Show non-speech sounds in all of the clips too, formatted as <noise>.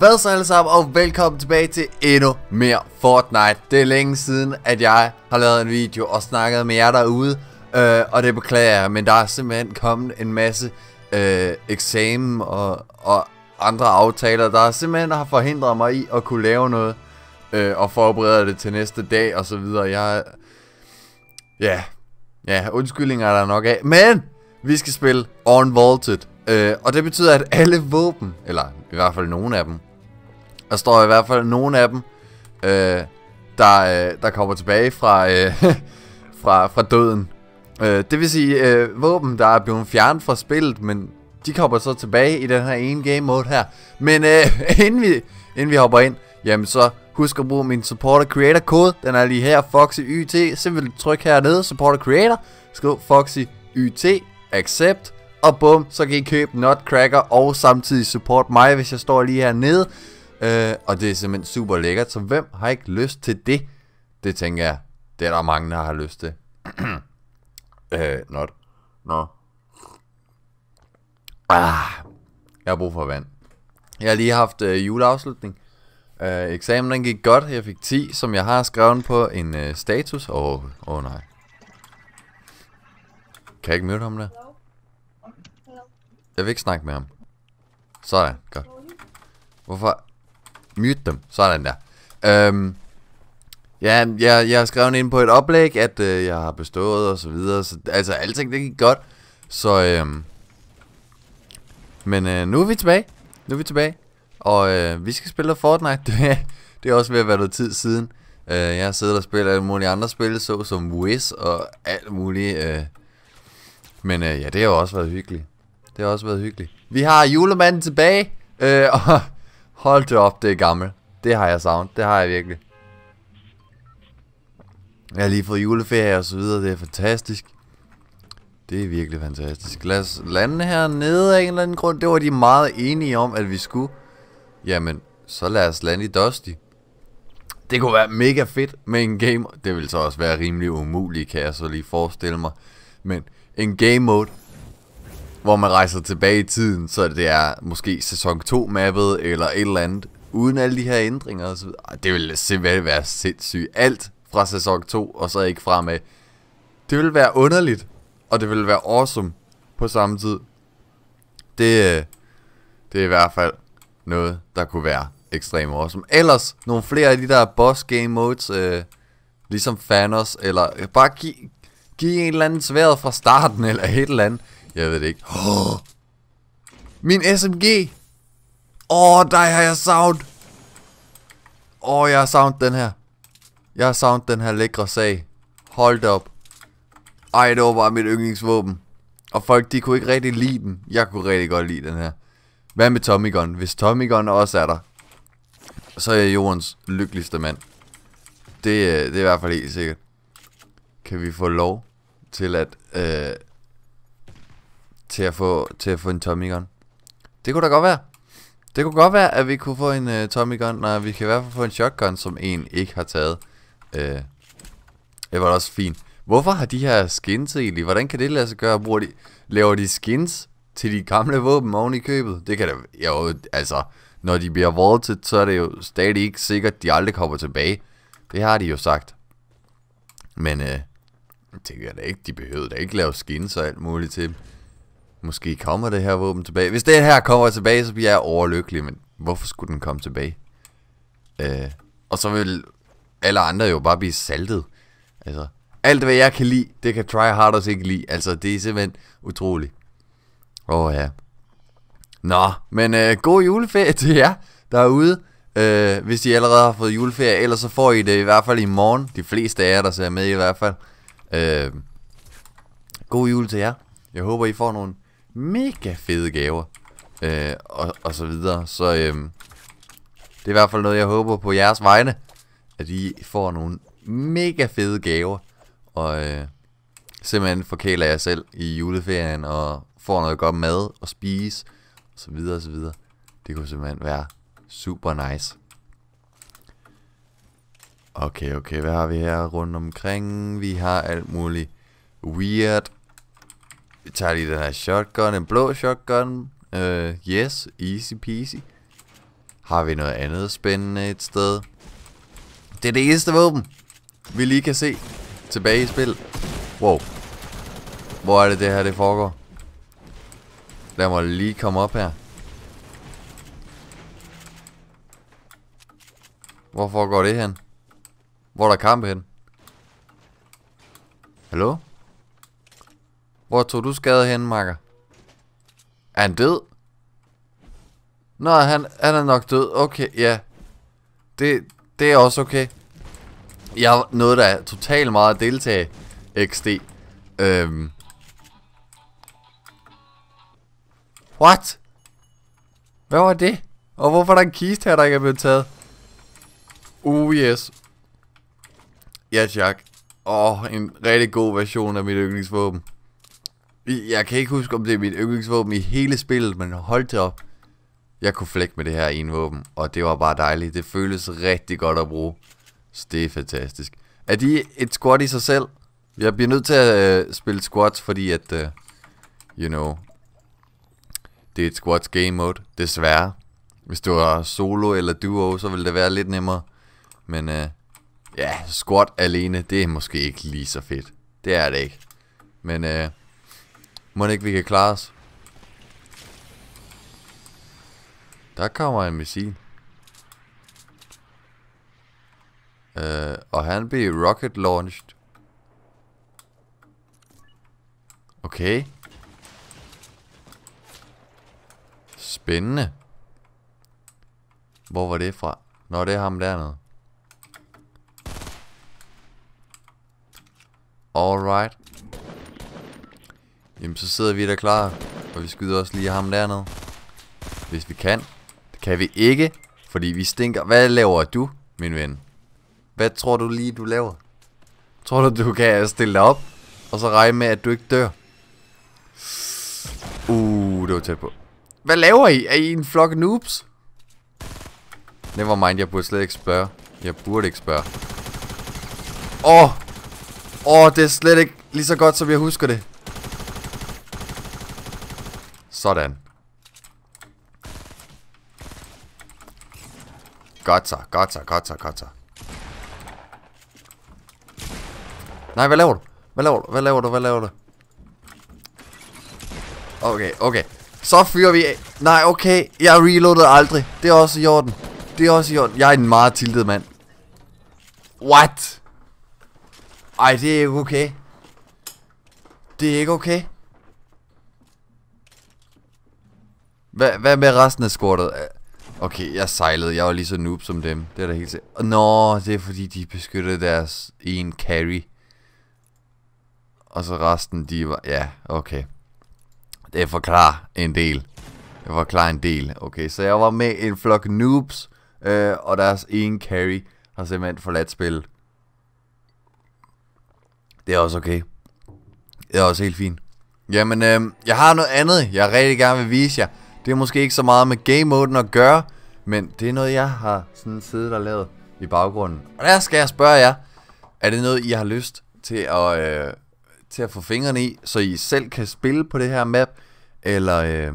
Hvad så alle sammen, og velkommen tilbage til endnu mere Fortnite. Det er længe siden, at jeg har lavet en video og snakket med jer derude, øh, og det beklager jeg, men der er simpelthen kommet en masse øh, eksamen og, og andre aftaler, der simpelthen har forhindret mig i at kunne lave noget, øh, og forberede det til næste dag og så videre. Jeg, ja, ja, undskyldninger er der nok af, men vi skal spille On Vaulted. Øh, og det betyder, at alle våben, eller i hvert fald nogle af dem, der står i hvert fald nogle af dem, øh, der, øh, der kommer tilbage fra, øh, <laughs> fra, fra døden. Øh, det vil sige, øh, våben, der er blevet fjernet fra spillet, men de kommer så tilbage i den her ene game mode her. Men øh, <laughs> inden, vi, inden vi hopper ind, jamen så husk at bruge min supporter creator kode. Den er lige her, Foxy YT. Simpelthen tryk hernede, supporter creator. Skriv Foxy YT, accept. Og bum, så kan I købe Nutcracker og samtidig support mig, hvis jeg står lige hernede. Øh, og det er simpelthen super lækkert, så hvem har ikke lyst til det? Det tænker jeg, det er der mange, der har lyst til. <clears throat> øh, not. No. Ah, jeg har brug for vand. Jeg har lige haft øh, juleafslutning. Øh, eksamen den gik godt. Jeg fik 10, som jeg har skrevet på en øh, status. Åh, oh, oh, nej. Kan jeg ikke møde ham der? Jeg vil ikke snakke med ham. Sådan, godt. Hvorfor? Mute dem. Sådan der. Øhm, ja, jeg, jeg har skrevet ind på et oplæg, at øh, jeg har bestået og så videre. Så, altså, alting det gik godt. Så, øhm, men øh, nu er vi tilbage. Nu er vi tilbage. Og øh, vi skal spille Fortnite. <laughs> Det er, det er også ved at være noget tid siden. Øh, jeg har siddet og spillet alle mulige andre spil, så som Wiz og alt muligt. Øh. Men øh, ja, det har jo også været hyggeligt. Det har også været hyggeligt. Vi har julemanden tilbage. Øh, <laughs> og Hold det op, det er gammel. Det har jeg savnet. Det har jeg virkelig. Jeg har lige fået juleferie og så videre. Det er fantastisk. Det er virkelig fantastisk. Lad os lande hernede af en eller anden grund. Det var de meget enige om, at vi skulle. Jamen, så lad os lande i Dusty. Det kunne være mega fedt med en game. Det ville så også være rimelig umuligt, kan jeg så lige forestille mig. Men en game mode, hvor man rejser tilbage i tiden, så det er måske sæson 2-mappet eller et eller andet, uden alle de her ændringer og så videre. Det ville simpelthen være sindssygt. Alt fra sæson 2 og så ikke fremad. Det ville være underligt, og det ville være awesome på samme tid. Det, øh, det er i hvert fald noget, der kunne være ekstremt awesome. Ellers, nogle flere af de der boss game modes, øh, ligesom Thanos, eller øh, bare give, giv en eller anden sværd fra starten, eller et eller andet. Jeg ved det ikke. Oh! Min SMG! Åh, oh, der har jeg sound! Åh, oh, jeg har sound den her. Jeg har sound den her lækre sag. Hold op. Ej, det var bare mit yndlingsvåben. Og folk, de kunne ikke rigtig lide den. Jeg kunne rigtig godt lide den her. Hvad med Tommy Gun? Hvis Tommy Gun også er der, så er jeg jordens lykkeligste mand. Det, øh, det er i hvert fald helt sikkert. Kan vi få lov til at øh, til at få, til at få en Tommy Gun. Det kunne da godt være. Det kunne godt være, at vi kunne få en uh, Tommy Gun, når vi kan i hvert fald få en shotgun, som en ikke har taget. Uh, det var da også fint. Hvorfor har de her skins egentlig? Hvordan kan det lade sig gøre? Bruger de, laver de skins til de gamle våben oven i købet? Det kan da... Jo, altså... Når de bliver vaulted, så er det jo stadig ikke sikkert, at de aldrig kommer tilbage. Det har de jo sagt. Men øh, tænker jeg da ikke, de behøvede da ikke lave skins og alt muligt til dem. Måske kommer det her våben tilbage. Hvis det her kommer tilbage, så bliver jeg overlykkelig, men hvorfor skulle den komme tilbage? Øh, og så vil alle andre jo bare blive saltet. Altså, alt hvad jeg kan lide, det kan try harders ikke lide. Altså, det er simpelthen utroligt. Åh oh, ja. Nå, men øh, god juleferie til jer derude. Øh, hvis I allerede har fået juleferie, ellers så får I det i hvert fald i morgen. De fleste af jer, der ser med i hvert fald. Øh, god jul til jer. Jeg håber, I får nogle mega fede gaver. Øh, og, og så videre. Så øh, det er i hvert fald noget, jeg håber på jeres vegne. At I får nogle mega fede gaver. Og øh, simpelthen forkæler jer selv i juleferien og får noget godt mad og spise og så videre og så videre. Det kunne simpelthen være super nice. Okay, okay, hvad har vi her rundt omkring? Vi har alt muligt weird vi tager lige den her shotgun, en blå shotgun. Uh, yes, easy peasy. Har vi noget andet spændende et sted? Det er det eneste våben, vi lige kan se tilbage i spil. Wow. Hvor er det det her, det foregår? Lad mig lige komme op her. Hvor foregår det hen? Hvor er der kamp hen? Hallo? Hvor tog du skade hen, Marker? Er han død? Nå, han, han er nok død. Okay, ja. Det, det er også okay. Jeg nåede da totalt meget at deltage XD. Øhm. What? Hvad var det? Og hvorfor er der en kiste her, der ikke er blevet taget? Uh, yes. Ja, yes, Jack. Åh, oh, en rigtig god version af mit yndlingsvåben. Jeg kan ikke huske, om det er mit yndlingsvåben i hele spillet, men hold det op. Jeg kunne flække med det her ene våben, og det var bare dejligt. Det føles rigtig godt at bruge. Så det er fantastisk. Er de et squat i sig selv? Jeg bliver nødt til at øh, spille squats, fordi at, øh, you know, det er et squats game mode, desværre. Hvis du var solo eller duo, så ville det være lidt nemmere. Men øh, ja, squat alene, det er måske ikke lige så fedt. Det er det ikke. Men øh, må ikke vi kan klare os? Der kommer en missil. Øh, og han bliver rocket launched. Okay. Spændende. Hvor var det fra? Nå, det er ham dernede. Alright. Jamen så sidder vi der klar. Og vi skyder også lige ham dernede. Hvis vi kan. Det kan vi ikke. Fordi vi stinker. Hvad laver du, min ven? Hvad tror du lige, du laver? Tror du, du kan stille dig op? Og så regne med, at du ikke dør? Uh, det var tæt på. Hvad laver I? Er I en flok noobs? Nevermind, jeg burde slet ikke spørge. Jeg burde ikke spørge. Åh! Oh! Åh, oh, det er slet ikke lige så godt, som jeg husker det. Sådan. Godt så, godt så, godt så, godt så. Nej, hvad laver du? Hvad laver du? Hvad laver du? Hvad laver du? Okay, okay. Så fyrer vi af. Nej, okay. Jeg reloadede aldrig. Det er også i orden. Det er også i orden. Jeg er en meget tiltet mand. What? Ej, det er ikke okay. Det er ikke okay. Hvad, hvad med resten af squattet? Okay, jeg sejlede. Jeg var lige så noob som dem. Det er da helt sikkert. Nå, det er fordi, de beskyttede deres en carry. Og så resten, de var... Ja, okay. Det forklarer en del. Det forklarer en del. Okay, så jeg var med en flok noobs. Øh, og deres en carry har simpelthen forladt spillet. Det er også okay. Det er også helt fint. Jamen, øh, jeg har noget andet, jeg rigtig gerne vil vise jer. Det er måske ikke så meget med game moden at gøre, men det er noget, jeg har sådan siddet og lavet i baggrunden. Og der skal jeg spørge jer, er det noget, I har lyst til at, øh, til at få fingrene i, så I selv kan spille på det her map, eller, øh,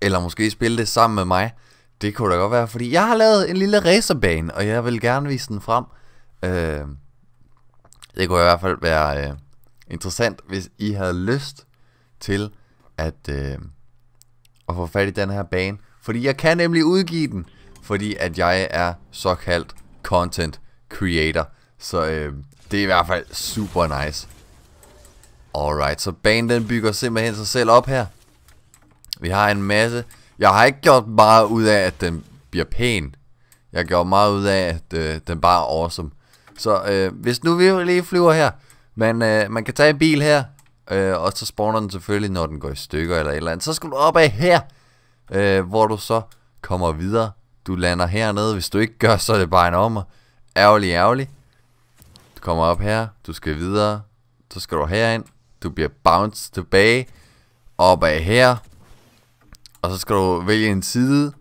eller måske spille det sammen med mig? Det kunne da godt være, fordi jeg har lavet en lille racerbane, og jeg vil gerne vise den frem. Øh, det kunne i hvert fald være øh, interessant, hvis I havde lyst til at, øh, at få fat i den her bane. Fordi jeg kan nemlig udgive den. Fordi at jeg er såkaldt content creator. Så øh, det er i hvert fald super nice. Alright, så banen den bygger simpelthen sig selv op her. Vi har en masse. Jeg har ikke gjort meget ud af, at den bliver pæn. Jeg har gjort meget ud af, at øh, den bare er awesome. Så øh, hvis nu vi lige flyver her. Man, øh, man kan tage en bil her. Øh, og så spawner den selvfølgelig, når den går i stykker eller et eller andet. Så skal du op af her, øh, hvor du så kommer videre. Du lander hernede. Hvis du ikke gør, så er det bare en ommer. Ærgerlig, ærgerlig. Du kommer op her. Du skal videre. Så skal du herind. Du bliver bounced tilbage. Op af her. Og så skal du vælge en side.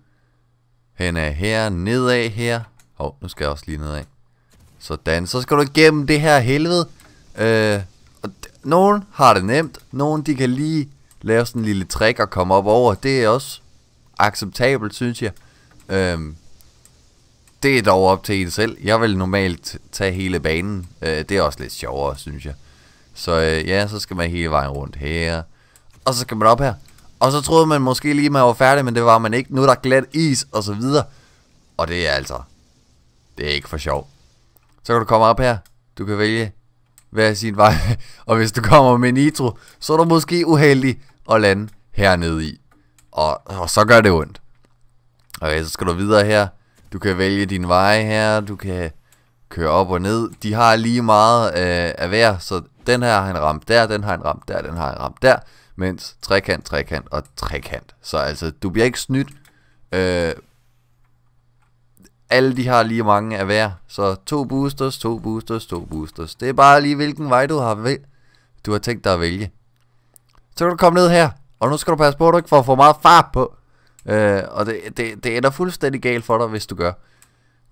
Hen af her. Nedad her. Hov, oh, nu skal jeg også lige nedad. Sådan. Så skal du igennem det her helvede. Øh, nogen har det nemt, nogen de kan lige lave sådan en lille trick og komme op over. Det er også acceptabelt, synes jeg. Øhm, det er dog op til en selv. Jeg vil normalt tage hele banen. Øh, det er også lidt sjovere, synes jeg. Så øh, ja, så skal man hele vejen rundt her. Og så skal man op her. Og så troede man måske lige, man var færdig, men det var man ikke. Nu er der glat is, og så videre. Og det er altså... Det er ikke for sjov. Så kan du komme op her. Du kan vælge hver sin vej. <laughs> Og hvis du kommer med nitro, så er du måske uheldig at lande hernede i. Og, og så gør det ondt. Okay, så skal du videre her. Du kan vælge din vej her. Du kan køre op og ned. De har lige meget øh, af hver, så den her har en ramt der, den har en ramt der, den har en ramt der. Mens trekant, trekant og trekant. Så altså, du bliver ikke snydt øh, alle de har lige mange af hver. Så to boosters, to boosters, to boosters. Det er bare lige hvilken vej du har, du har tænkt dig at vælge. Så kan du komme ned her, og nu skal du passe på, at du ikke får for meget fart på. Øh, og det, det, det ender fuldstændig galt for dig, hvis du gør.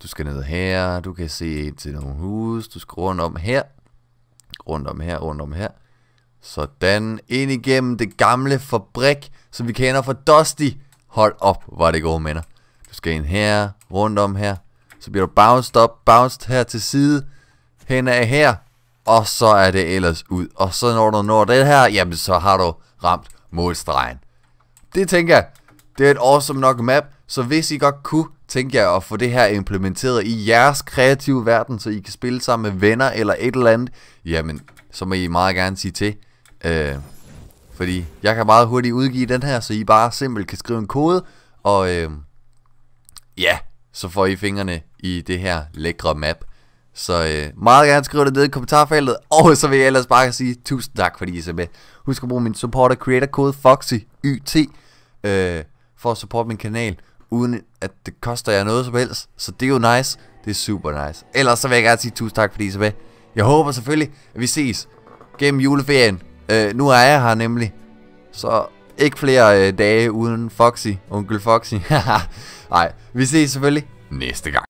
Du skal ned her, du kan se ind til nogle hus, du skal rundt om her. Rundt om her, rundt om her. Sådan, ind igennem det gamle fabrik, som vi kender fra Dusty. Hold op, var det gode minder. Du skal ind her, rundt om her. Så bliver du bounced op, bounced her til side, hen af her, og så er det ellers ud. Og så når du når det her, jamen så har du ramt målstregen. Det tænker jeg, det er et awesome nok map, så hvis I godt kunne, tænker jeg at få det her implementeret i jeres kreative verden, så I kan spille sammen med venner eller et eller andet, jamen så må I meget gerne sige til. Øh, fordi jeg kan meget hurtigt udgive den her, så I bare simpelt kan skrive en kode, og... Øh, ja, så får I fingrene i det her lækre map. Så øh, meget gerne skriv det ned i kommentarfeltet, og så vil jeg ellers bare sige tusind tak, fordi I er med. Husk at bruge min supporter creator kode YT, øh, for at supporte min kanal, uden at det koster jer noget som helst. Så det er jo nice, det er super nice. Ellers så vil jeg gerne sige tusind tak, fordi I er med. Jeg håber selvfølgelig, at vi ses gennem juleferien. Øh, nu er jeg her nemlig, så ikke flere øh, dage uden Foxy, onkel Foxy. <laughs> Nej, vi ses selvfølgelig næste gang.